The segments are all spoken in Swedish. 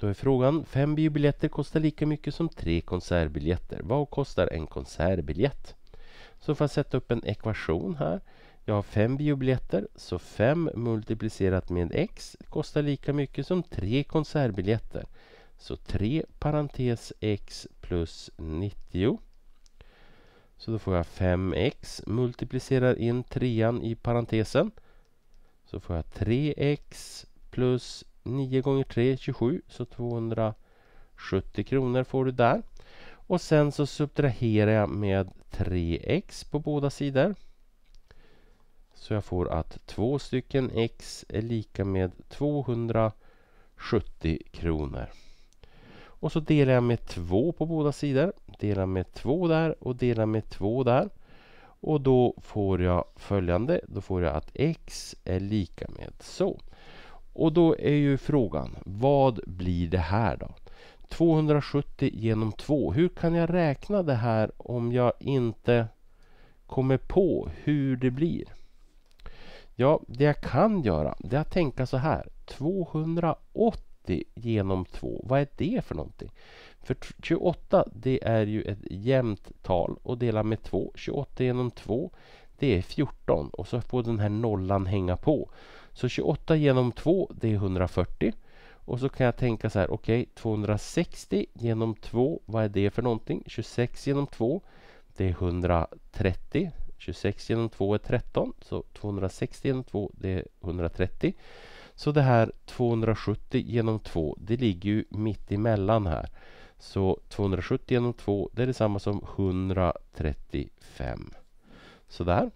Då är frågan, fem biobiljetter kostar lika mycket som tre konsertbiljetter. Vad kostar en konsertbiljett? Så får jag sätta upp en ekvation här. Jag har fem biobiljetter, så fem multiplicerat med x kostar lika mycket som tre konsertbiljetter. Så 3 parentes x plus 90. Så då får jag 5x multiplicerar in trean i parentesen. Så får jag 3x plus 9 gånger 3 är 27 så 270 kronor får du där. Och sen så subtraherar jag med 3x på båda sidor. Så jag får att 2 stycken x är lika med 270 kronor. Och så delar jag med 2 på båda sidor. Delar med 2 där och delar med 2 där. Och då får jag följande. Då får jag att x är lika med så. Och då är ju frågan, vad blir det här då? 270 genom 2. Hur kan jag räkna det här om jag inte kommer på hur det blir? Ja, det jag kan göra det är att tänka så här. 280 genom 2. Vad är det för någonting? För 28 det är ju ett jämnt tal och dela med 2. 28 genom 2 det är 14 och så får den här nollan hänga på. Så 28 genom 2 det är 140. Och så kan jag tänka så här, okej okay, 260 genom 2, vad är det för någonting? 26 genom 2, det är 130. 26 genom 2 är 13, så 260 genom 2 det är 130. Så det här 270 genom 2, det ligger ju mitt emellan här. Så 270 genom 2, det är detsamma som 135. Sådär.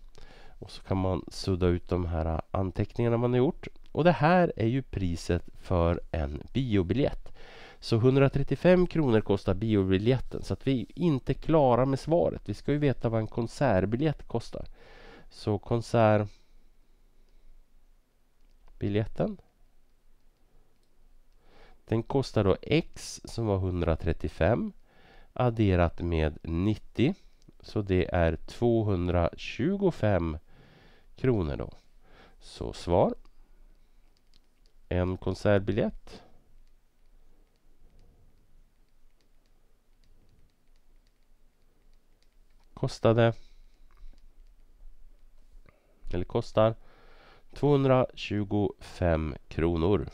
Och så kan man sudda ut de här anteckningarna man har gjort. Och det här är ju priset för en biobiljett. Så 135 kronor kostar biobiljetten så att vi är inte klara med svaret. Vi ska ju veta vad en konsertbiljett kostar. Så konsertbiljetten den kostar då X som var 135 adderat med 90 så det är 225 kronor då. Så svar. En konsertbiljett. Kostade eller kostar 225 kronor.